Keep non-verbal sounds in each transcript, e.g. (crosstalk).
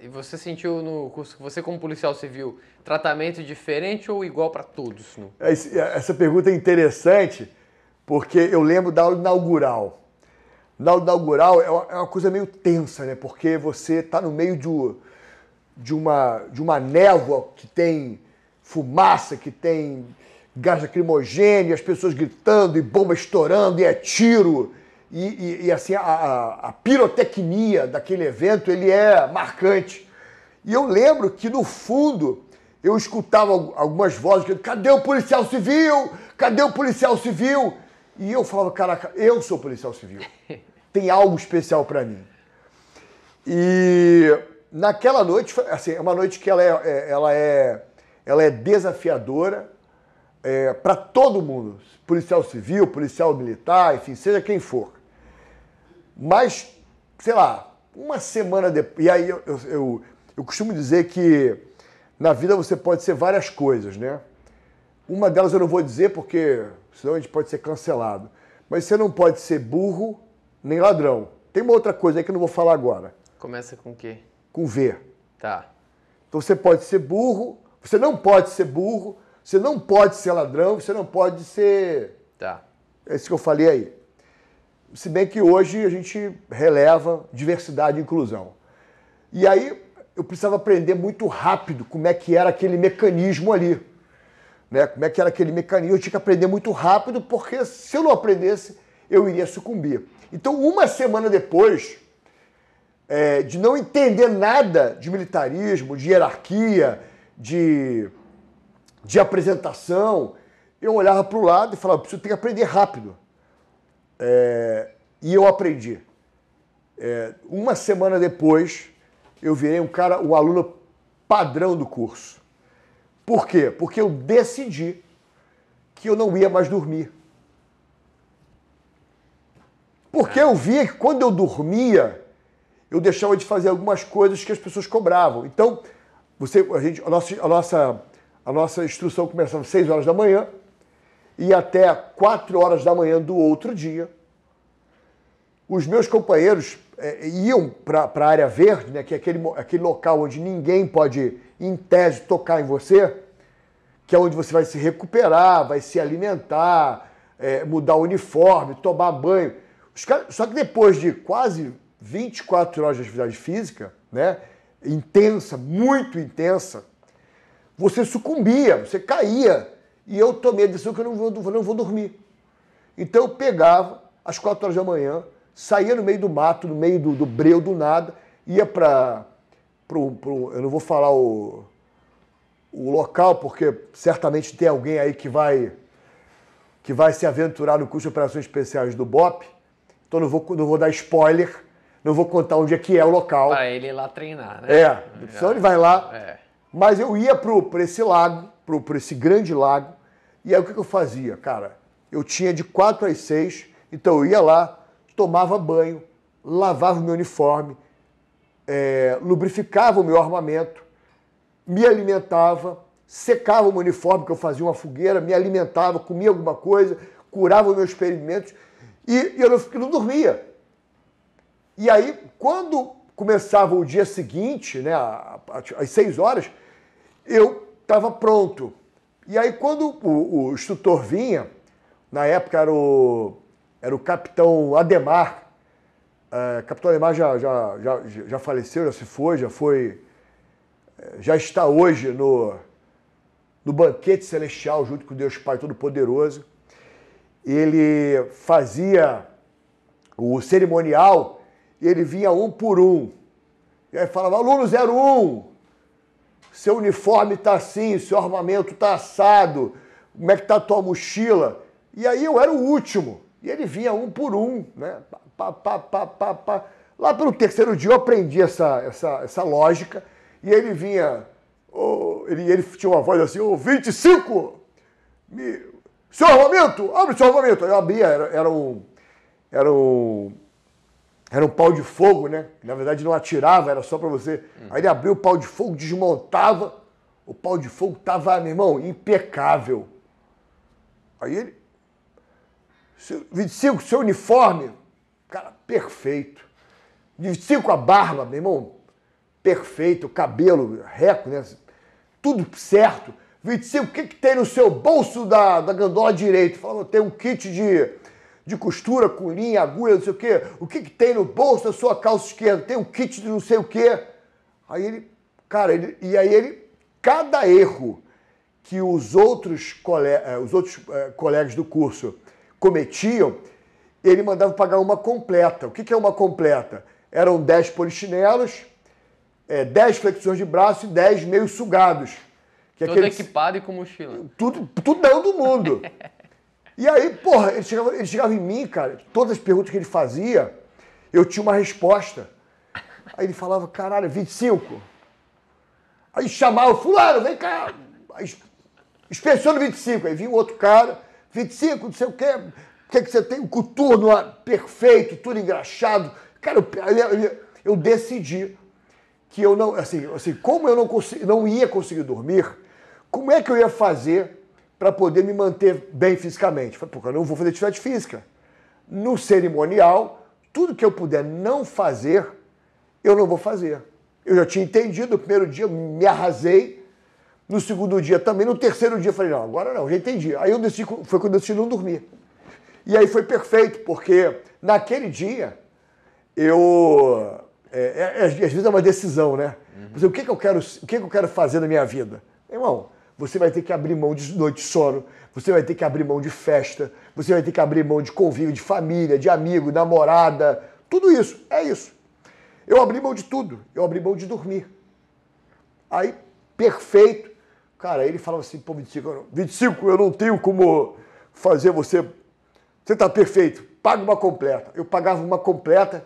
E você sentiu no curso, você como policial civil, tratamento diferente ou igual para todos? É, é, essa pergunta é interessante, porque eu lembro da aula inaugural. Na aula inaugural é uma, é uma coisa meio tensa, né? Porque você está no meio de, de, uma, de uma névoa que tem fumaça, que tem gás lacrimogêneo, as pessoas gritando e bomba estourando e é tiro e, e, e assim, a, a, pirotecnia daquele evento, ele é marcante. E eu lembro que, no fundo, eu escutava algumas vozes, cadê o policial civil? Cadê o policial civil? E eu falava, caraca, eu sou policial civil. (laughs) Tem algo especial para mim. E naquela noite, assim, é uma noite que ela é, é ela é, ela é desafiadora é, para todo mundo, policial civil, policial militar, enfim, seja quem for. Mas, sei lá, uma semana depois. E aí eu, eu, eu, eu costumo dizer que na vida você pode ser várias coisas, né? Uma delas eu não vou dizer porque senão a gente pode ser cancelado. Mas você não pode ser burro nem ladrão. Tem uma outra coisa aí que eu não vou falar agora. Começa com o quê? Com V. Tá. Então você pode ser burro, você não pode ser burro, você não pode ser ladrão, você não pode ser. Tá. É isso que eu falei aí. Se bem que hoje a gente releva diversidade e inclusão. E aí eu precisava aprender muito rápido como é que era aquele mecanismo ali. Né? Como é que era aquele mecanismo, eu tinha que aprender muito rápido, porque se eu não aprendesse, eu iria sucumbir. Então, uma semana depois é, de não entender nada de militarismo, de hierarquia, de, de apresentação, eu olhava para o lado e falava, preciso ter que aprender rápido. É, e eu aprendi. É, uma semana depois, eu virei um cara, um aluno padrão do curso. Por quê? Porque eu decidi que eu não ia mais dormir. Porque eu via que quando eu dormia, eu deixava de fazer algumas coisas que as pessoas cobravam. Então, você, a, gente, a, nossa, a, nossa, a nossa instrução começava às 6 horas da manhã e até 4 horas da manhã do outro dia os meus companheiros é, iam para a área verde, né, que é aquele, aquele local onde ninguém pode, em tese, tocar em você, que é onde você vai se recuperar, vai se alimentar, é, mudar o uniforme, tomar banho. Caras, só que depois de quase 24 horas de atividade física, né, intensa, muito intensa, você sucumbia, você caía. E eu tomei a decisão que eu não vou, não vou dormir. Então eu pegava às 4 horas da manhã, saía no meio do mato, no meio do, do breu, do nada, ia para. Eu não vou falar o, o local, porque certamente tem alguém aí que vai que vai se aventurar no curso de operações especiais do BOP. Então não vou, não vou dar spoiler, não vou contar onde é que é o local. Para ele ir lá treinar, né? É, então ele vai lá. É. Mas eu ia para esse lago, para esse grande lago, e aí o que, que eu fazia, cara? Eu tinha de 4 às 6, então eu ia lá, tomava banho, lavava o meu uniforme, é, lubrificava o meu armamento, me alimentava, secava o meu uniforme, que eu fazia uma fogueira, me alimentava, comia alguma coisa, curava os meus experimentos e, eu não, eu não dormia. E aí, quando começava o dia seguinte, né, às seis horas, eu estava pronto. E aí, quando o, o instrutor vinha, na época era o era o capitão Ademar. É, capitão Ademar já, já, já, já faleceu, já se foi, já foi. É, já está hoje no, no banquete celestial junto com Deus Pai Todo-Poderoso. Ele fazia o cerimonial e ele vinha um por um. E aí falava: aluno 01, seu uniforme está assim, seu armamento está assado, como é que está a tua mochila? E aí eu era o último. E ele vinha um por um, né? pa pa pa pa pa Lá pelo terceiro dia eu aprendi essa, essa, essa lógica e ele vinha, oh, ele, ele tinha uma voz assim, ô, oh, 25! Me... Seu armamento! Abre seu armamento! Eu abria, era, era um... Era um era um pau de fogo, né? Na verdade não atirava, era só para você. Hum. Aí ele abriu o pau de fogo, desmontava. O pau de fogo tava, meu irmão, impecável. Aí ele, 25, seu uniforme, cara, perfeito. 25, a barba, meu irmão, perfeito. O cabelo, reco, né? Tudo certo. 25, o que, que tem no seu bolso da, da gandola direito? Falou, tem um kit de, de costura com linha, agulha, não sei o quê. O que, que tem no bolso da sua calça esquerda? Tem um kit de não sei o quê. Aí ele, cara, ele, e aí ele, cada erro que os outros, cole, eh, os outros eh, colegas do curso cometiam, ele mandava pagar uma completa. O que é uma completa? Eram 10 polichinelos, 10 é, flexões de braço e 10 meios sugados. Que é Todo aqueles... equipado e com mochila. Tudo, tudão do mundo. (laughs) e aí, porra, ele chegava, ele chegava em mim, cara, todas as perguntas que ele fazia, eu tinha uma resposta. Aí ele falava, caralho, 25. Aí chamava, fulano, vem cá. Aí, inspeciono 25. Aí vinha um outro cara, 25, não sei o quê. O que, é que você tem? O coturno perfeito, tudo engraxado. Cara, eu, eu decidi que eu não, assim, assim como eu não, consegui, não ia conseguir dormir, como é que eu ia fazer para poder me manter bem fisicamente? Falei, porque eu não vou fazer atividade física. No cerimonial, tudo que eu puder não fazer, eu não vou fazer. Eu já tinha entendido, no primeiro dia me arrasei, no segundo dia também. No terceiro dia eu falei, não, agora não, já entendi. Aí eu decidi, foi quando eu decidi não dormir. E aí foi perfeito, porque naquele dia eu. É, é, é às vezes é uma decisão, né? Uhum. o, que, que, eu quero, o que, que eu quero fazer na minha vida? irmão, você vai ter que abrir mão de noite de sono, você vai ter que abrir mão de festa, você vai ter que abrir mão de convívio, de família, de amigo, namorada, tudo isso. É isso. Eu abri mão de tudo. Eu abri mão de dormir. Aí, perfeito. Cara, ele falava assim, pô, 25, eu não, 25, eu não tenho como fazer você. Você tá perfeito, paga uma completa. Eu pagava uma completa,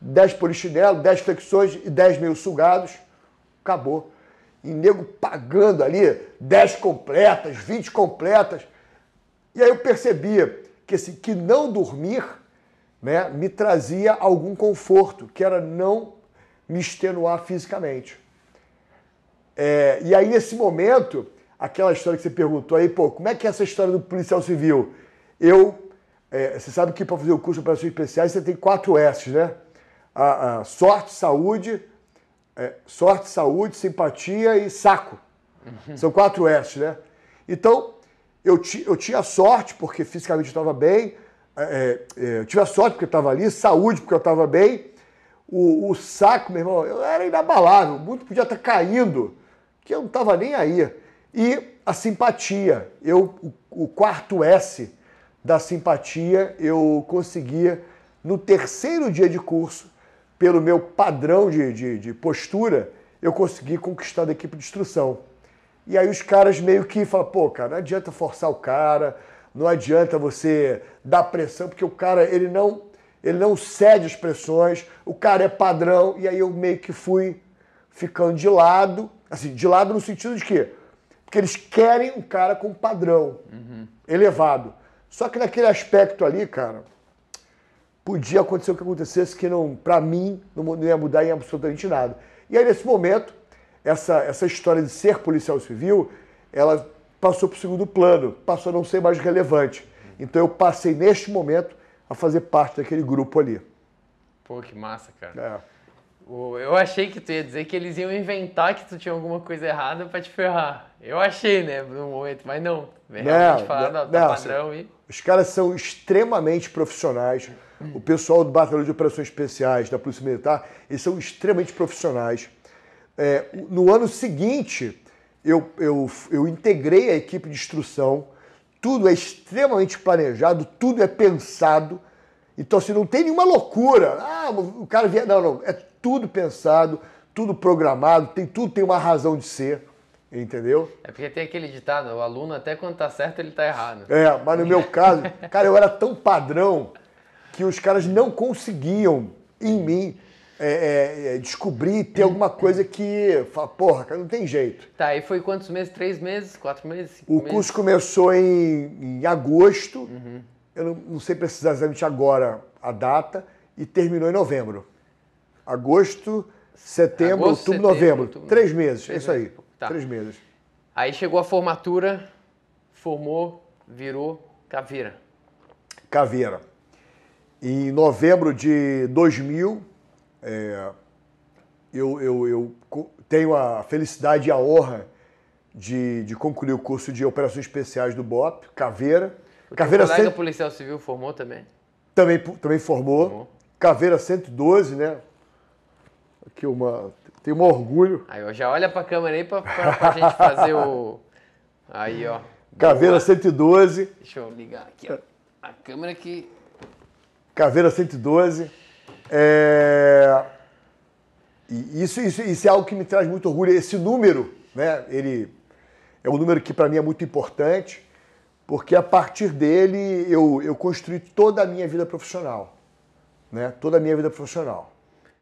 10 polichinelo, 10 flexões e 10 meio sugados, acabou. E nego pagando ali 10 completas, 20 completas. E aí eu percebia que, assim, que não dormir né, me trazia algum conforto, que era não me extenuar fisicamente. É, e aí, nesse momento, aquela história que você perguntou aí, pô, como é que é essa história do policial civil? Eu, é, você sabe que para fazer o curso de operações especiais você tem quatro S, né? A, a sorte, saúde, é, sorte, saúde, simpatia e saco. Uhum. São quatro S, né? Então, eu, ti, eu tinha sorte, porque fisicamente eu estava bem, é, é, é, eu tive a sorte porque eu estava ali, saúde porque eu estava bem, o, o, saco, meu irmão, eu era inabalável, muito podia estar tá caindo que eu não estava nem aí. E a simpatia, eu o quarto S da simpatia eu conseguia no terceiro dia de curso, pelo meu padrão de, de, de postura, eu consegui conquistar da equipe de instrução. E aí os caras meio que falam, pô, cara, não adianta forçar o cara, não adianta você dar pressão, porque o cara, ele não, ele não cede as pressões, o cara é padrão, e aí eu meio que fui ficando de lado, Assim, de lado no sentido de quê? Porque eles querem um cara com padrão uhum. elevado. Só que naquele aspecto ali, cara, podia acontecer o que acontecesse, que não, para mim, não ia mudar em absolutamente nada. E aí, nesse momento, essa, essa história de ser policial civil, ela passou para o segundo plano, passou a não ser mais relevante. Então eu passei, neste momento, a fazer parte daquele grupo ali. Pô, que massa, cara. É. Eu achei que tu ia dizer que eles iam inventar que tu tinha alguma coisa errada para te ferrar. Eu achei, né, no momento, mas não. Realmente não, falar, não, tá não, assim, padrão assim, e... Os caras são extremamente profissionais. O pessoal do Batalhão de Operações Especiais, da Polícia Militar, eles são extremamente profissionais. É, no ano seguinte, eu, eu, eu integrei a equipe de instrução. Tudo é extremamente planejado, tudo é pensado então, se assim, não tem nenhuma loucura, ah, o cara vier. Não, não. É tudo pensado, tudo programado, tem tudo tem uma razão de ser. Entendeu? É porque tem aquele ditado, o aluno até quando tá certo ele tá errado. É, mas no meu caso, cara, eu era tão padrão que os caras não conseguiam em mim é, é, é descobrir ter alguma coisa que fala, porra, cara, não tem jeito. Tá, e foi quantos meses? Três meses? Quatro meses? o meses? curso começou em, em agosto. Uhum eu não, não sei precisar exatamente agora a data, e terminou em novembro. Agosto, setembro, Agosto, outubro, setembro, novembro. Outubro, três meses, três isso aí. Tá. Três meses. Aí chegou a formatura, formou, virou caveira. Caveira. Em novembro de 2000, é, eu, eu, eu tenho a felicidade e a honra de, de concluir o curso de Operações Especiais do BOP, Caveira. O Caveira colega policial civil formou também? Também, também formou. formou. Caveira 112, né? Aqui uma. Tem um orgulho. Aí, ó, já olha pra câmera aí pra, pra, pra gente fazer o. (laughs) Aí, ó. Caveira Boa. 112. Deixa eu ligar aqui, A câmera que. Caveira 112. É. E isso, isso, isso é algo que me traz muito orgulho. Esse número, né? Ele é um número que para mim é muito importante porque a partir dele eu, eu construí toda a minha vida profissional. Né? Toda a minha vida profissional.